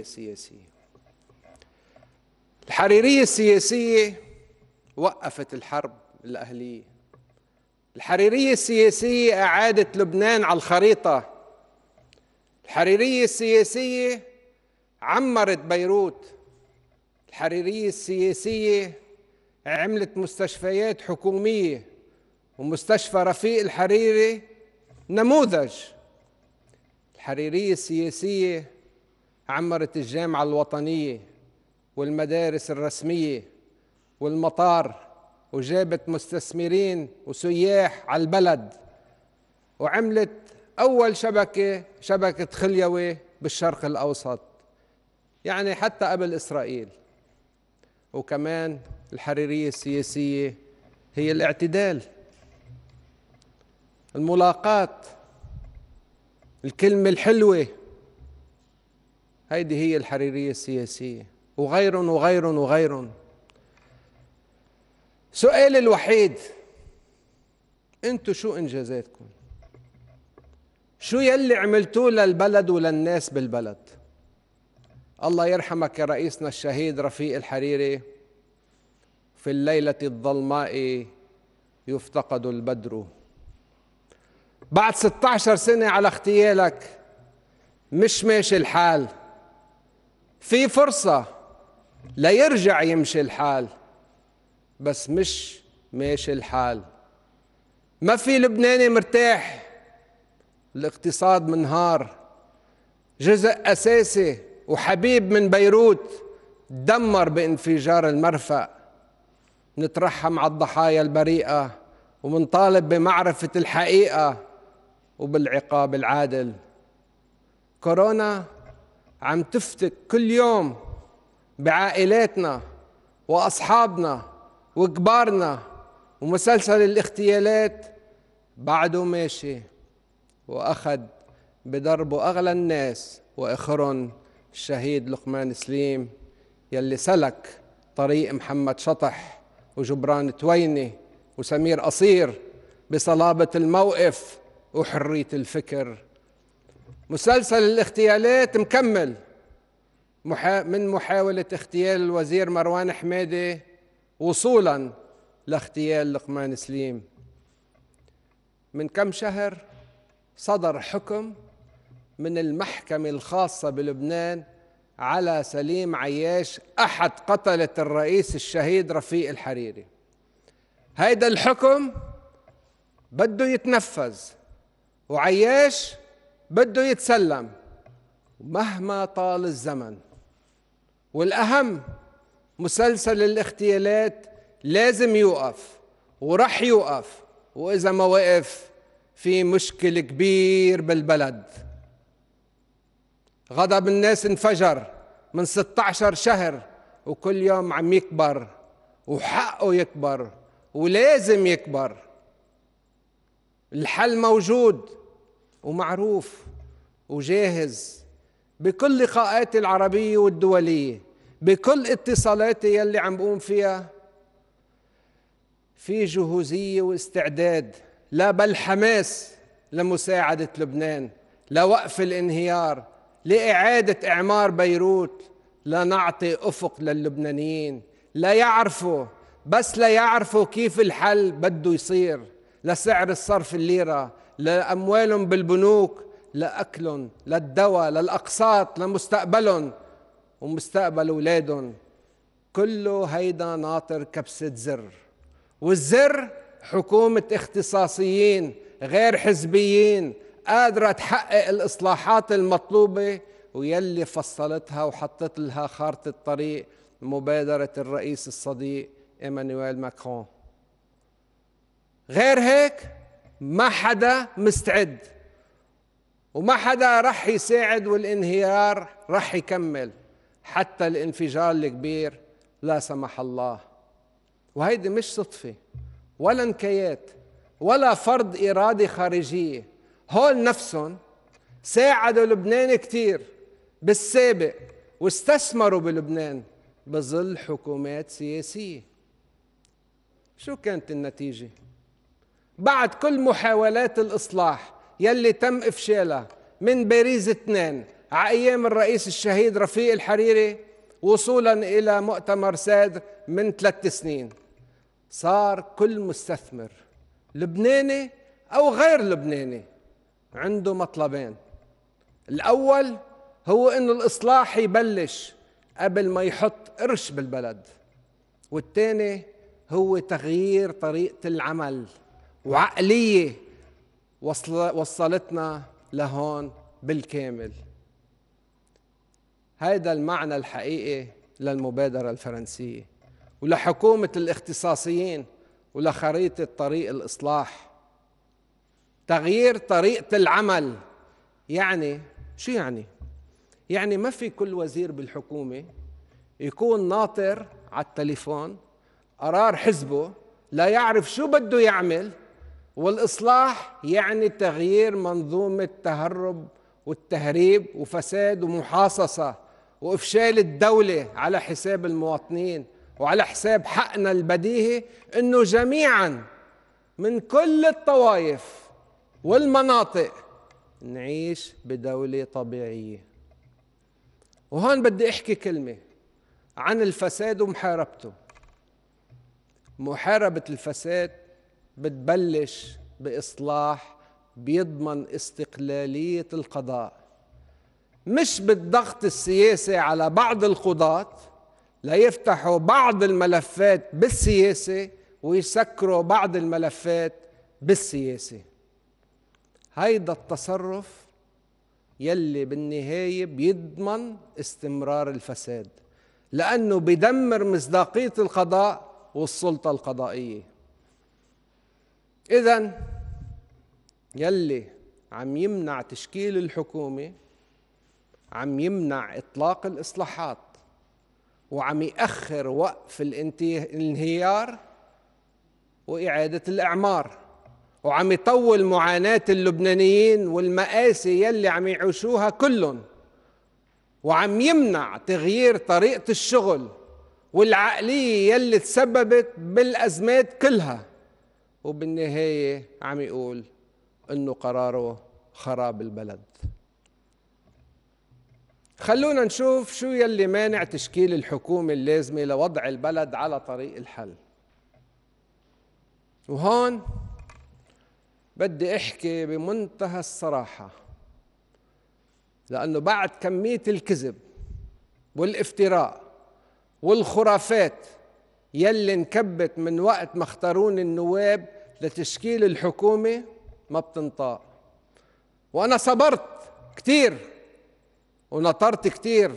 السياسية الحريرية السياسية وقفت الحرب الأهلية الحريرية السياسية أعادت لبنان على الخريطة الحريرية السياسية عمرت بيروت الحريرية السياسية عملت مستشفيات حكومية ومستشفى رفيق الحريري نموذج الحريرية السياسية عمرت الجامعة الوطنية والمدارس الرسمية والمطار وجابت مستثمرين وسياح على البلد وعملت أول شبكة شبكة خليوي بالشرق الأوسط يعني حتى قبل إسرائيل وكمان الحريرية السياسية هي الاعتدال الملاقات الكلمة الحلوة هيدي هي الحريرية السياسية وغير وغير وغير سؤالي الوحيد انتوا شو انجازاتكم شو يلي عملتوه للبلد وللناس بالبلد الله يرحمك يا رئيسنا الشهيد رفيق الحريري في الليلة الظلماء يفتقد البدر بعد 16 سنة على اغتيالك مش ماشي الحال في فرصة ليرجع يمشي الحال بس مش ماشي الحال ما في لبناني مرتاح الاقتصاد منهار جزء أساسي وحبيب من بيروت دمر بانفجار المرفأ نترحم على الضحايا البريئة ومنطالب بمعرفة الحقيقة وبالعقاب العادل كورونا عم تفتك كل يوم بعائلاتنا واصحابنا وكبارنا ومسلسل الاغتيالات بعده ماشي واخذ بضربه اغلى الناس واخرهم الشهيد لقمان سليم يلي سلك طريق محمد شطح وجبران تويني وسمير قصير بصلابة الموقف وحرية الفكر مسلسل الاغتيالات مكمل محا من محاولة اغتيال الوزير مروان حمادة وصولا لاغتيال لقمان سليم من كم شهر صدر حكم من المحكمة الخاصة بلبنان على سليم عياش أحد قتلة الرئيس الشهيد رفيق الحريري هيدا الحكم بده يتنفذ وعياش بده يتسلم مهما طال الزمن والأهم مسلسل الاغتيالات لازم يوقف ورح يوقف وإذا ما وقف في مشكل كبير بالبلد غضب الناس انفجر من 16 شهر وكل يوم عم يكبر وحقه يكبر ولازم يكبر الحل موجود ومعروف وجاهز بكل لقاءاتي العربية والدولية بكل اتصالاتي يلي عم بقوم فيها في جهوزية واستعداد لا بل حماس لمساعدة لبنان لوقف الانهيار لإعادة إعمار بيروت لنعطي أفق للبنانيين لا يعرفوا بس لا يعرفوا كيف الحل بده يصير لسعر الصرف الليرة لا أموال بالبنوك لا أكل لا الدواء لا الأقساط لا مستقبل ومستقبل أولادهم كله هيدا ناطر كبسة زر والزر حكومة اختصاصيين غير حزبيين قادرة تحقق الإصلاحات المطلوبة ويلي فصلتها وحطت لها خارطة الطريق مبادرة الرئيس الصديق إيمانويل ماكرون غير هيك ما حدا مستعد وما حدا رح يساعد والانهيار رح يكمل حتى الانفجار الكبير لا سمح الله وهيدي مش صدفة ولا انكيات ولا فرض إرادة خارجية هول نفسهم ساعدوا لبنان كتير بالسابق واستثمروا بلبنان بظل حكومات سياسية شو كانت النتيجة؟ بعد كل محاولات الإصلاح يلي تم إفشالها من باريس اثنين على أيام الرئيس الشهيد رفيق الحريري وصولا إلى مؤتمر سادر من ثلاث سنين صار كل مستثمر لبناني أو غير لبناني عنده مطلبين الأول هو أنه الإصلاح يبلش قبل ما يحط قرش بالبلد والثاني هو تغيير طريقة العمل وعقليه وصلتنا لهون بالكامل هذا المعنى الحقيقي للمبادره الفرنسيه ولحكومه الاختصاصيين ولخريطه طريق الاصلاح تغيير طريقه العمل يعني شو يعني يعني ما في كل وزير بالحكومه يكون ناطر على التليفون قرار حزبه لا يعرف شو بده يعمل والاصلاح يعني تغيير منظومه تهرب والتهريب وفساد ومحاصصه وافشال الدوله على حساب المواطنين وعلى حساب حقنا البديهي انه جميعا من كل الطوائف والمناطق نعيش بدوله طبيعيه وهون بدي احكي كلمه عن الفساد ومحاربته محاربه الفساد بتبلش باصلاح بيضمن استقلاليه القضاء مش بالضغط السياسي على بعض القضاه ليفتحوا بعض الملفات بالسياسه ويسكروا بعض الملفات بالسياسه هيدا التصرف يلي بالنهايه بيضمن استمرار الفساد لانه بدمر مصداقيه القضاء والسلطه القضائيه إذا يلي عم يمنع تشكيل الحكومة عم يمنع إطلاق الإصلاحات وعم يأخر وقف الانهيار وإعادة الإعمار وعم يطول معاناة اللبنانيين والمآسي يلي عم يعيشوها كلهم وعم يمنع تغيير طريقة الشغل والعقلية يلي تسببت بالأزمات كلها وبالنهاية عم يقول أنه قراره خراب البلد خلونا نشوف شو يلي مانع تشكيل الحكومة اللازمة لوضع البلد على طريق الحل وهون بدي احكي بمنتهى الصراحة لأنه بعد كمية الكذب والافتراء والخرافات يلي انكبت من وقت ما اختارون النواب لتشكيل الحكومة ما بتنطاق وأنا صبرت كتير ونطرت كتير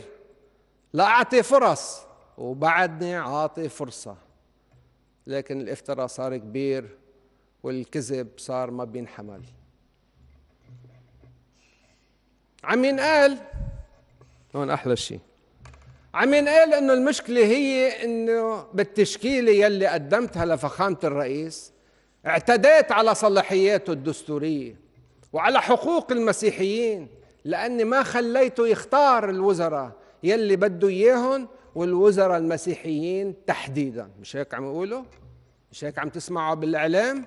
لأعطي فرص وبعدني عاطي فرصة لكن الافتراء صار كبير والكذب صار ما بينحمل عم ينقال هون أحلى شيء عم ينقال انه المشكله هي انه بالتشكيله يلي قدمتها لفخامه الرئيس اعتديت على صلاحياته الدستورية وعلى حقوق المسيحيين لأني ما خليته يختار الوزراء يلي بده إياهم والوزراء المسيحيين تحديدا مش هيك عم يقولوا مش هيك عم تسمعوا بالإعلام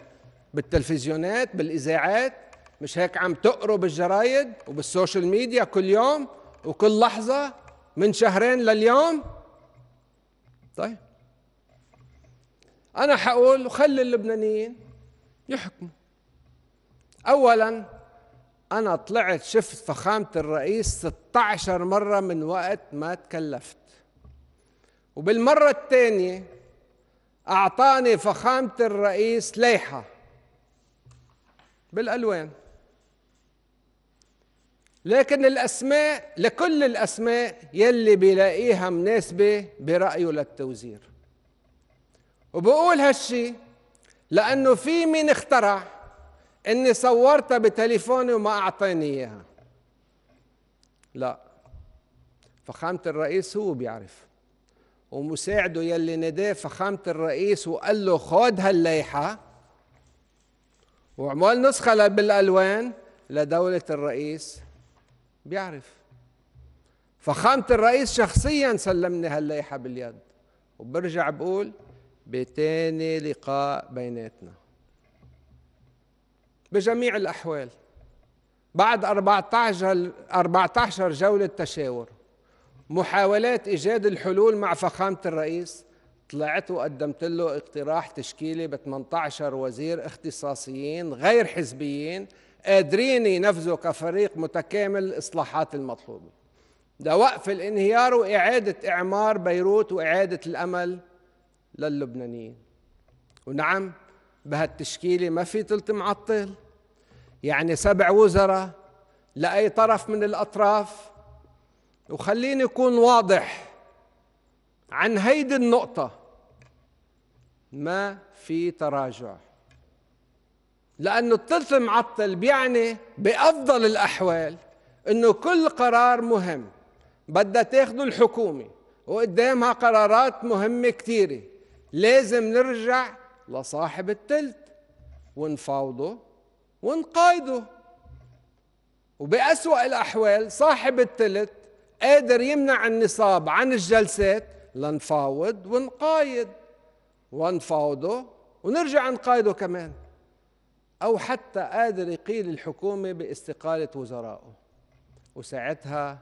بالتلفزيونات بالإذاعات مش هيك عم تقروا بالجرايد وبالسوشيال ميديا كل يوم وكل لحظة من شهرين لليوم طيب أنا حقول وخلي اللبنانيين يحكموا أولا أنا طلعت شفت فخامة الرئيس 16 مرة من وقت ما تكلفت وبالمرة الثانية أعطاني فخامة الرئيس ليحة بالألوان لكن الأسماء لكل الأسماء يلي بيلاقيها مناسبة برأيه للتوزير وبقول هالشي لأنه في مين اخترع إني صورتها بتليفوني وما أعطيني إياها لا فخامة الرئيس هو بيعرف ومساعده يلي ناداه فخامة الرئيس وقال له خد هالليحة وعمل نسخة بالألوان لدولة الرئيس بيعرف فخامة الرئيس شخصيا سلمني هالليحة باليد وبرجع بقول بتاني لقاء بيناتنا بجميع الأحوال بعد 14 14 جولة تشاور محاولات إيجاد الحلول مع فخامة الرئيس طلعت وقدمت له اقتراح تشكيلي ب 18 وزير اختصاصيين غير حزبيين قادرين ينفذوا كفريق متكامل الإصلاحات المطلوبة لوقف الانهيار وإعادة إعمار بيروت وإعادة الأمل للبنانيين ونعم بهالتشكيلة ما في تلت معطل يعني سبع وزراء لأي طرف من الأطراف وخليني أكون واضح عن هيدي النقطة ما في تراجع لأنه الثلث المعطل بيعني بأفضل الأحوال أنه كل قرار مهم بدها تاخده الحكومة وقدامها قرارات مهمة كثيرة لازم نرجع لصاحب التلت ونفاوضه ونقايضه وبأسوأ الأحوال صاحب التلت قادر يمنع النصاب عن الجلسات لنفاوض ونقايض ونفاوضه ونرجع نقايضه كمان أو حتى قادر يقيل الحكومة باستقالة وزرائه وساعتها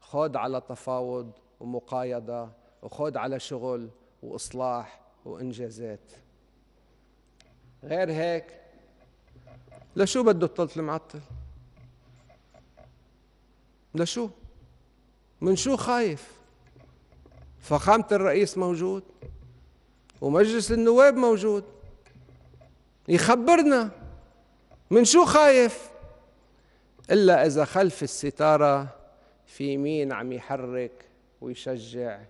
خد على تفاوض ومقايضة وخد على شغل وإصلاح وإنجازات غير هيك لشو بده الطلت المعطل لشو من شو خايف فخامة الرئيس موجود ومجلس النواب موجود يخبرنا من شو خايف إلا إذا خلف الستارة في مين عم يحرك ويشجع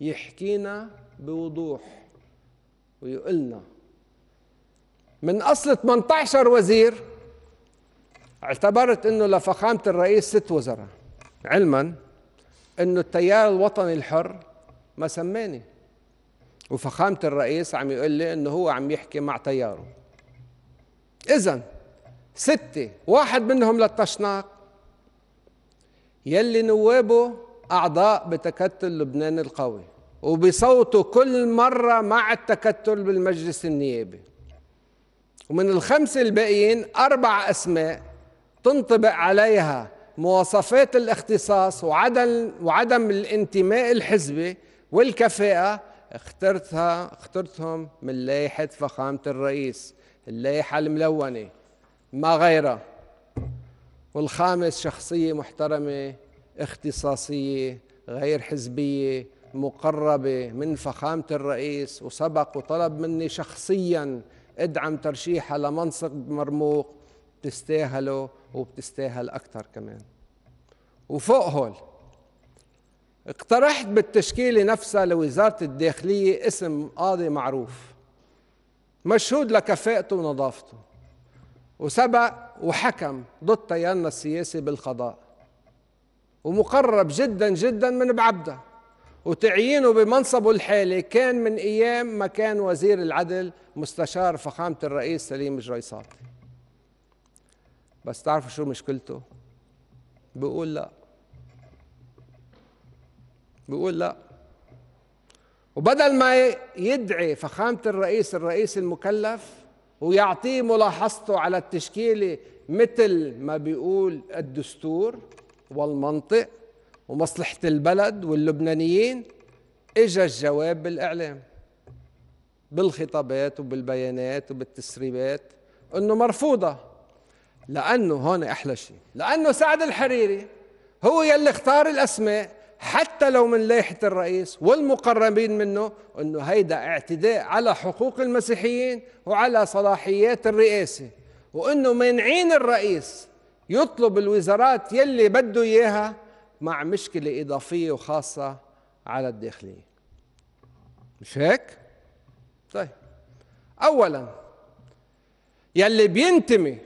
يحكينا بوضوح ويقولنا من اصل 18 وزير اعتبرت انه لفخامه الرئيس ست وزراء علما انه التيار الوطني الحر ما سماني وفخامه الرئيس عم يقول لي انه هو عم يحكي مع تياره اذا ستة واحد منهم للتشناق يلي نوابه أعضاء بتكتل لبنان القوي وبصوته كل مرة مع التكتل بالمجلس النيابي ومن الخمس الباقيين أربع أسماء تنطبق عليها مواصفات الاختصاص وعدم وعدم الانتماء الحزبي والكفاءة اخترتها اخترتهم من لائحة فخامة الرئيس اللائحة الملونة ما غيرها والخامس شخصية محترمة اختصاصية غير حزبية مقربة من فخامة الرئيس وسبق وطلب مني شخصيا ادعم ترشيحها لمنصب مرموق بتستاهله وبتستاهل أكثر كمان وفوق هول اقترحت بالتشكيلة نفسها لوزارة الداخلية اسم قاضي معروف مشهود لكفاءته ونظافته وسبق وحكم ضد تيارنا السياسي بالقضاء ومقرب جدا جدا من بعبده وتعيينه بمنصبه الحالي كان من ايام ما كان وزير العدل مستشار فخامه الرئيس سليم جريصات بس تعرفوا شو مشكلته بيقول لا بيقول لا وبدل ما يدعي فخامة الرئيس الرئيس المكلف ويعطيه ملاحظته على التشكيلة مثل ما بيقول الدستور والمنطق ومصلحة البلد واللبنانيين اجى الجواب بالإعلام بالخطابات وبالبيانات وبالتسريبات انه مرفوضة لأنه هون أحلى شيء لأنه سعد الحريري هو يلي اختار الأسماء حتى لو من لائحة الرئيس والمقربين منه أنه هيدا اعتداء على حقوق المسيحيين وعلى صلاحيات الرئاسة وأنه مانعين الرئيس يطلب الوزارات يلي بده إياها مع مشكلة إضافية وخاصة على الداخلية مش هيك؟ طيب أولا يلي بينتمي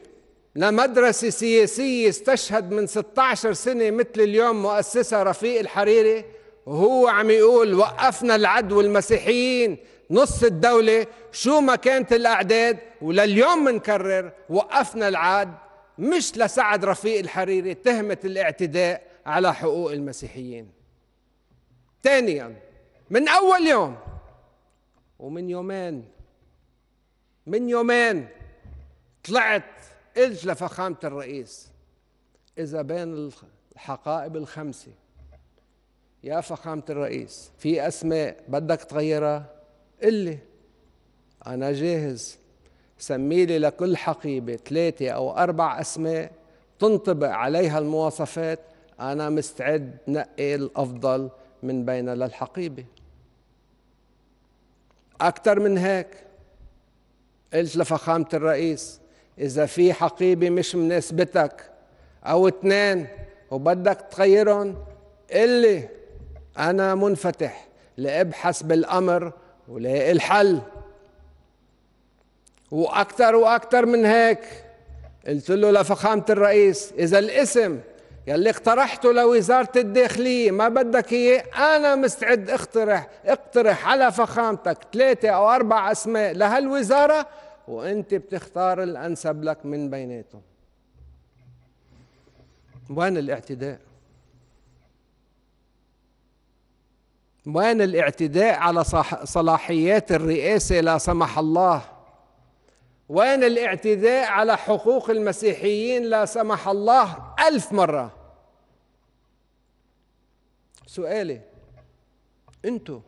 لمدرسة سياسية استشهد من 16 سنة مثل اليوم مؤسسها رفيق الحريري وهو عم يقول وقفنا العدو المسيحيين نص الدولة شو ما كانت الأعداد ولليوم منكرر وقفنا العد مش لسعد رفيق الحريري تهمة الاعتداء على حقوق المسيحيين ثانيا من أول يوم ومن يومين من يومين طلعت قلت لفخامة الرئيس إذا بين الحقائب الخمسة يا فخامة الرئيس في أسماء بدك تغيرها قل لي أنا جاهز سمي لي لكل حقيبة ثلاثة أو أربع أسماء تنطبق عليها المواصفات أنا مستعد نقي الأفضل من بين للحقيبة أكثر من هيك قلت لفخامة الرئيس إذا في حقيبة مش مناسبتك أو اثنين وبدك تغيرهم لي أنا منفتح لأبحث بالأمر ولاقي الحل وأكثر وأكثر من هيك قلت له لفخامة الرئيس إذا الاسم يلي اقترحته لوزارة الداخلية ما بدك إياه أنا مستعد اقترح اقترح على فخامتك ثلاثة أو أربع أسماء لهالوزارة وأنت بتختار الأنسب لك من بيناتهم وين الاعتداء؟ وين الاعتداء على صلاحيات الرئاسة لا سمح الله وين الاعتداء على حقوق المسيحيين لا سمح الله ألف مرة سؤالي أنتوا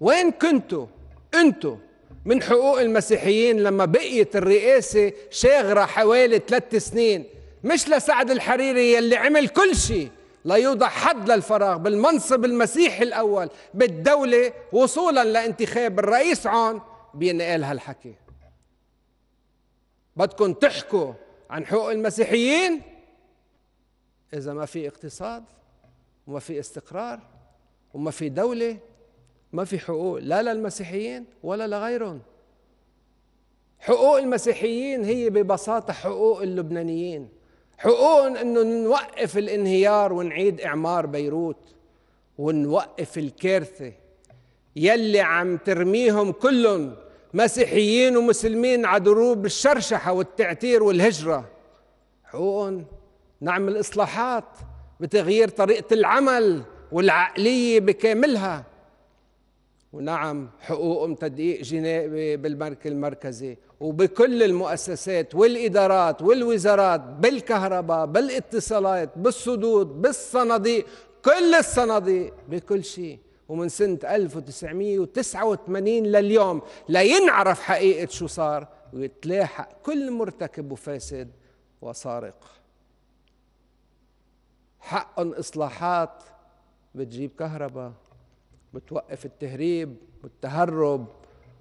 وين كنتوا أنتوا من حقوق المسيحيين لما بقيت الرئاسة شاغرة حوالي ثلاث سنين مش لسعد الحريري يلي عمل كل شيء ليوضع حد للفراغ بالمنصب المسيحي الأول بالدولة وصولا لانتخاب الرئيس عون بينقال هالحكي بدكم تحكوا عن حقوق المسيحيين إذا ما في اقتصاد وما في استقرار وما في دولة ما في حقوق لا للمسيحيين ولا لغيرهم حقوق المسيحيين هي ببساطة حقوق اللبنانيين حقوقهم انه نوقف الانهيار ونعيد اعمار بيروت ونوقف الكارثة يلي عم ترميهم كلهم مسيحيين ومسلمين على دروب الشرشحة والتعتير والهجرة حقوقهم نعمل اصلاحات بتغيير طريقه العمل والعقليه بكاملها ونعم حقوقهم تدقيق جنائي بالبنك المركزي وبكل المؤسسات والادارات والوزارات بالكهرباء بالاتصالات بالصدود بالصناديق كل الصناديق بكل شيء ومن سنة 1989 لليوم لينعرف حقيقة شو صار ويتلاحق كل مرتكب وفاسد وسارق حقن إصلاحات بتجيب كهرباء بتوقف التهريب والتهرب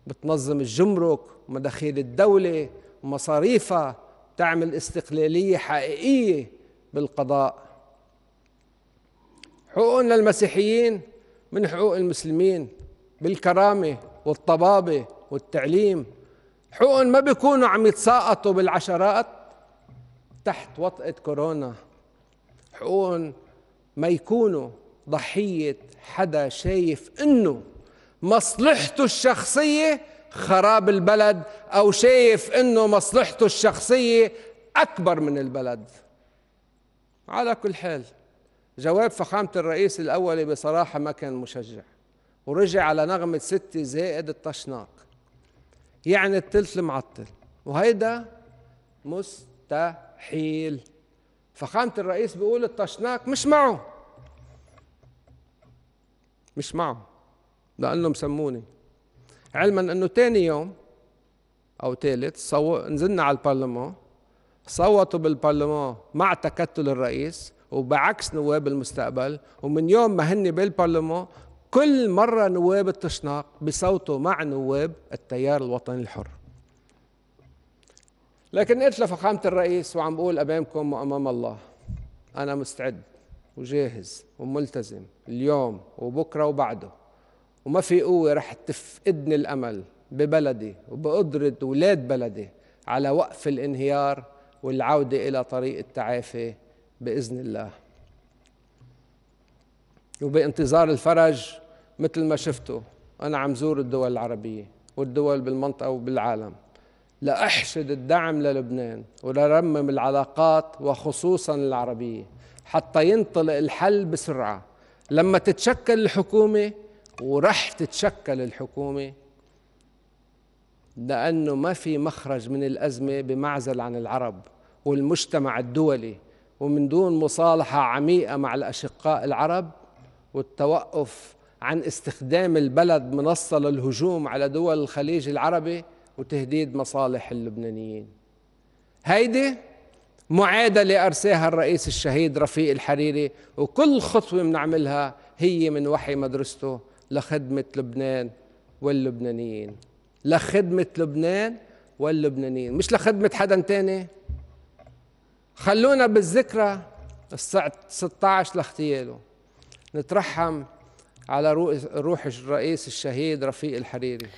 بتنظم الجمرك ومداخيل الدولة ومصاريفها تعمل استقلالية حقيقية بالقضاء حقوقنا للمسيحيين من حقوق المسلمين بالكرامة والطبابة والتعليم حقوق ما بيكونوا عم يتساقطوا بالعشرات تحت وطأة كورونا حقون ما يكونوا ضحية حدا شايف إنه مصلحته الشخصية خراب البلد أو شايف إنه مصلحته الشخصية أكبر من البلد على كل حال جواب فخامة الرئيس الأولي بصراحة ما كان مشجع ورجع على نغمة ستة زائد الطشناق يعني التلت المعطل وهيدا مستحيل فخامة الرئيس بيقول الطشناق مش معه مش معه لأنهم سموني علما أنه تاني يوم أو تالت صو... نزلنا على البرلمان صوتوا بالبرلمان مع تكتل الرئيس وبعكس نواب المستقبل ومن يوم ما هن بالبرلمان كل مرة نواب التشناق بصوتوا مع نواب التيار الوطني الحر لكن قلت لفخامة الرئيس وعم بقول أمامكم وأمام الله أنا مستعد وجاهز وملتزم اليوم وبكرة وبعده وما في قوة رح تفقدني الأمل ببلدي وبقدرة ولاد بلدي على وقف الانهيار والعودة إلى طريق التعافي بإذن الله وبانتظار الفرج مثل ما شفتوا أنا عم زور الدول العربية والدول بالمنطقة وبالعالم لأحشد الدعم للبنان ولرمم العلاقات وخصوصا العربية حتى ينطلق الحل بسرعة لما تتشكل الحكومة ورح تتشكل الحكومة لأنه ما في مخرج من الأزمة بمعزل عن العرب والمجتمع الدولي ومن دون مصالحة عميقة مع الأشقاء العرب والتوقف عن استخدام البلد منصة للهجوم على دول الخليج العربي وتهديد مصالح اللبنانيين هيدي معادة لأرساها الرئيس الشهيد رفيق الحريري وكل خطوة بنعملها هي من وحي مدرسته لخدمة لبنان واللبنانيين لخدمة لبنان واللبنانيين مش لخدمة حدا تاني خلونا بالذكرى الساعة 16 لاغتياله نترحم على روح الرئيس الشهيد رفيق الحريري